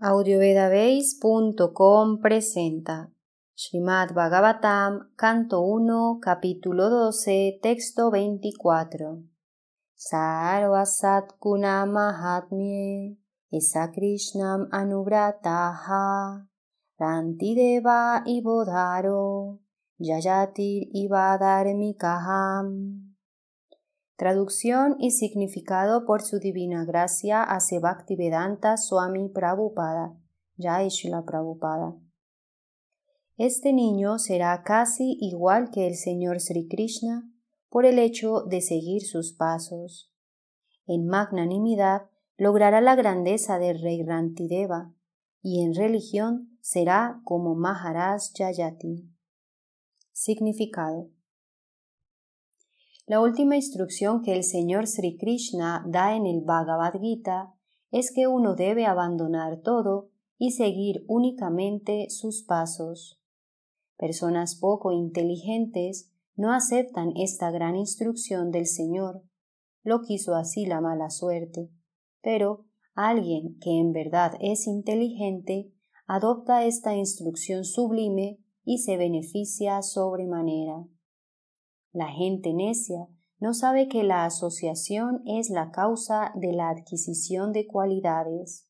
audiovedabase.com presenta Srimad Bhagavatam, canto 1, capítulo 12, texto 24. Sarvasat mahatmye Isa Krishnam anubrataha rantideva ibodharo yayatir ibadharmikaham Traducción y significado por su divina gracia a Sebaktivedanta Swami Prabhupada, Yaishila Prabhupada. Este niño será casi igual que el Señor Sri Krishna por el hecho de seguir sus pasos. En magnanimidad logrará la grandeza del rey Rantideva y en religión será como Maharaj Jayati. Significado la última instrucción que el Señor Sri Krishna da en el Bhagavad Gita es que uno debe abandonar todo y seguir únicamente sus pasos. Personas poco inteligentes no aceptan esta gran instrucción del Señor. Lo quiso así la mala suerte. Pero alguien que en verdad es inteligente adopta esta instrucción sublime y se beneficia sobremanera. La gente necia no sabe que la asociación es la causa de la adquisición de cualidades.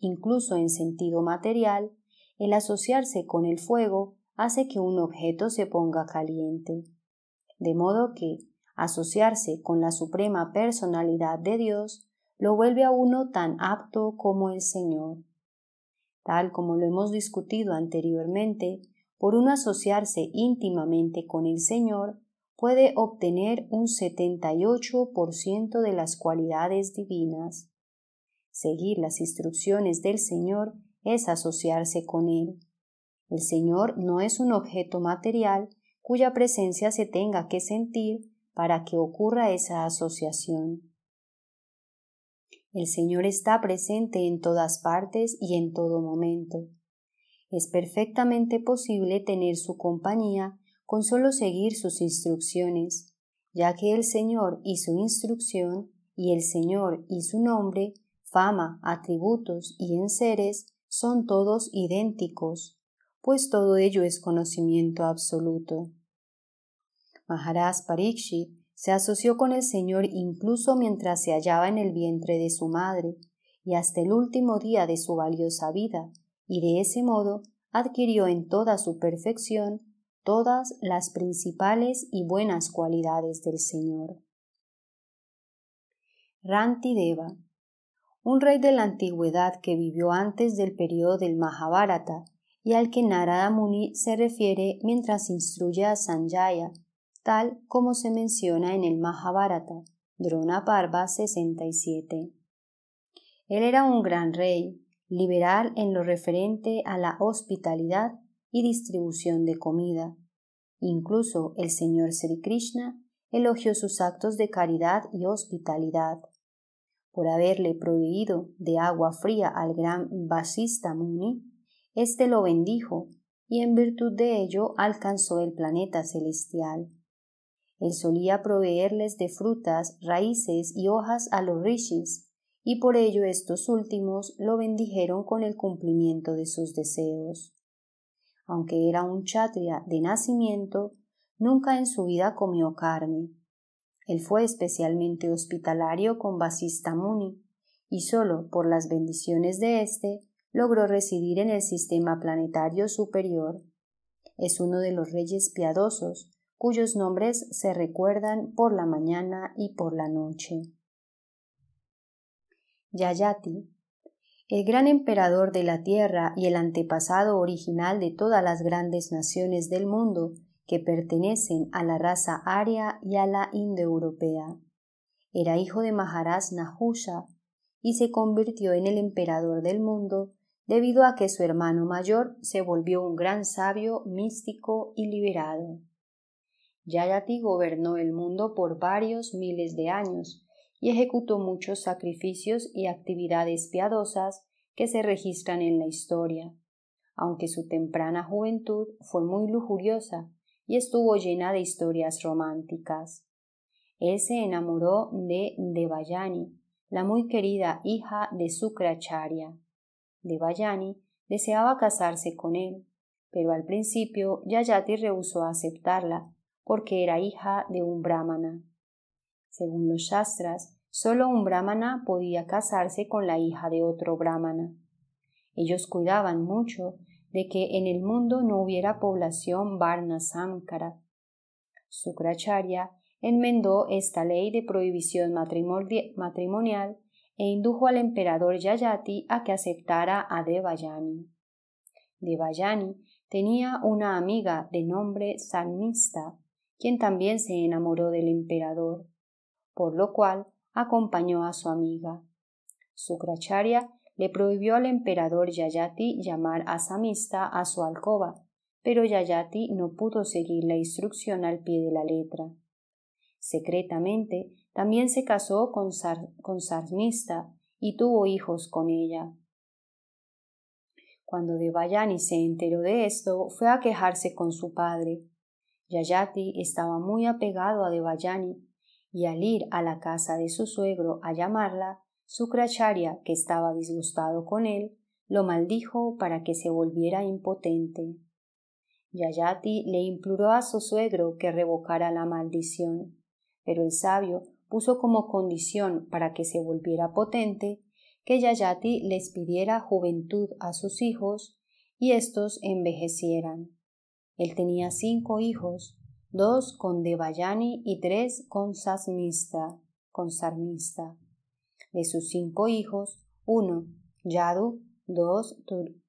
Incluso en sentido material, el asociarse con el fuego hace que un objeto se ponga caliente. De modo que, asociarse con la Suprema Personalidad de Dios lo vuelve a uno tan apto como el Señor. Tal como lo hemos discutido anteriormente, por uno asociarse íntimamente con el Señor, puede obtener un 78% de las cualidades divinas. Seguir las instrucciones del Señor es asociarse con Él. El Señor no es un objeto material cuya presencia se tenga que sentir para que ocurra esa asociación. El Señor está presente en todas partes y en todo momento. Es perfectamente posible tener su compañía con solo seguir sus instrucciones, ya que el Señor y su instrucción y el Señor y su nombre, fama, atributos y enseres son todos idénticos, pues todo ello es conocimiento absoluto. Maharaj Pariksit se asoció con el Señor incluso mientras se hallaba en el vientre de su madre y hasta el último día de su valiosa vida, y de ese modo adquirió en toda su perfección todas las principales y buenas cualidades del Señor. Rantideva, un rey de la antigüedad que vivió antes del periodo del Mahabharata y al que Narada Muni se refiere mientras instruye a Sanjaya, tal como se menciona en el Mahabharata, Drona Parva 67. Él era un gran rey, liberal en lo referente a la hospitalidad y distribución de comida. Incluso el señor Sri Krishna elogió sus actos de caridad y hospitalidad. Por haberle proveído de agua fría al gran basista Muni, éste lo bendijo y en virtud de ello alcanzó el planeta celestial. Él solía proveerles de frutas, raíces y hojas a los rishis, y por ello estos últimos lo bendijeron con el cumplimiento de sus deseos aunque era un chatria de nacimiento, nunca en su vida comió carne. Él fue especialmente hospitalario con Basista Muni, y solo por las bendiciones de éste logró residir en el sistema planetario superior. Es uno de los reyes piadosos, cuyos nombres se recuerdan por la mañana y por la noche. Yayati, el gran emperador de la tierra y el antepasado original de todas las grandes naciones del mundo que pertenecen a la raza aria y a la indoeuropea. Era hijo de Maharaj Nahusha y se convirtió en el emperador del mundo debido a que su hermano mayor se volvió un gran sabio, místico y liberado. Yayati gobernó el mundo por varios miles de años, y ejecutó muchos sacrificios y actividades piadosas que se registran en la historia. Aunque su temprana juventud fue muy lujuriosa y estuvo llena de historias románticas. Él se enamoró de Devayani, la muy querida hija de Sukracharya. Devayani deseaba casarse con él, pero al principio Yayati rehusó aceptarla porque era hija de un brahmana. Según los Shastras, solo un brahmana podía casarse con la hija de otro brahmana. Ellos cuidaban mucho de que en el mundo no hubiera población varna samkara. Sukracharya enmendó esta ley de prohibición matrimonial e indujo al emperador Yayati a que aceptara a Devayani. Devayani tenía una amiga de nombre Sannista, quien también se enamoró del emperador por lo cual acompañó a su amiga. Su Sukracharya le prohibió al emperador Yayati llamar a Samista a su alcoba, pero Yayati no pudo seguir la instrucción al pie de la letra. Secretamente, también se casó con, con Sarmista y tuvo hijos con ella. Cuando Devayani se enteró de esto, fue a quejarse con su padre. Yayati estaba muy apegado a Devayani y al ir a la casa de su suegro a llamarla, su cracharia, que estaba disgustado con él, lo maldijo para que se volviera impotente. Yayati le imploró a su suegro que revocara la maldición, pero el sabio puso como condición para que se volviera potente que Yayati les pidiera juventud a sus hijos y éstos envejecieran. Él tenía cinco hijos dos con Devayani y tres con Sasmista, con Sarmista. De sus cinco hijos, uno, Yadu, dos,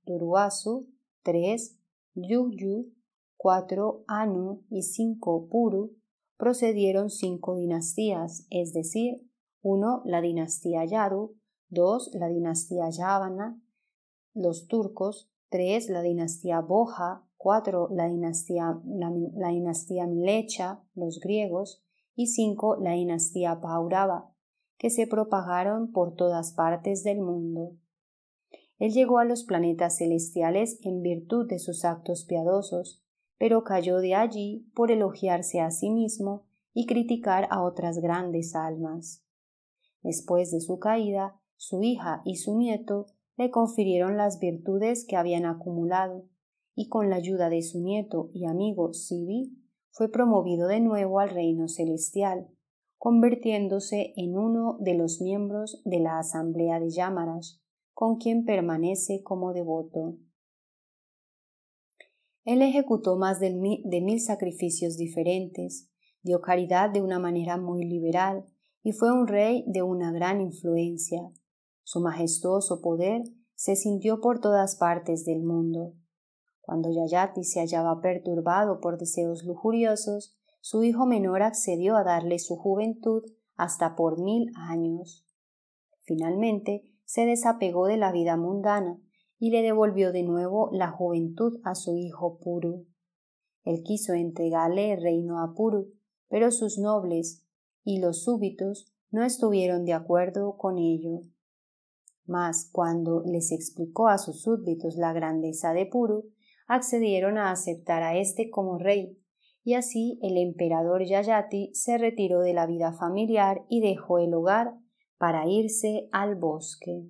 Turuasu, tres, Yuyu, cuatro, Anu y cinco, Puru, procedieron cinco dinastías, es decir, uno, la dinastía Yadu, dos, la dinastía Yavana, los turcos, tres, la dinastía Boja, 4. La dinastía, la, Mlecha, los griegos, y 5. La dinastía Paurava, que se propagaron por todas partes del mundo. Él llegó a los planetas celestiales en virtud de sus actos piadosos, pero cayó de allí por elogiarse a sí mismo y criticar a otras grandes almas. Después de su caída, su hija y su nieto le confirieron las virtudes que habían acumulado, y con la ayuda de su nieto y amigo Sibi, fue promovido de nuevo al reino celestial, convirtiéndose en uno de los miembros de la asamblea de Yamarash, con quien permanece como devoto. Él ejecutó más de de mil sacrificios diferentes, dio caridad de una manera muy liberal y fue un rey de una gran influencia. Su majestuoso poder se sintió por todas partes del mundo. Cuando Yayati se hallaba perturbado por deseos lujuriosos, su hijo menor accedió a darle su juventud hasta por mil años. Finalmente, se desapegó de la vida mundana y le devolvió de nuevo la juventud a su hijo Puru. Él quiso entregarle el reino a Puru, pero sus nobles y los súbditos no estuvieron de acuerdo con ello. Mas cuando les explicó a sus súbditos la grandeza de Puru, accedieron a aceptar a éste como rey, y así el emperador Yayati se retiró de la vida familiar y dejó el hogar para irse al bosque.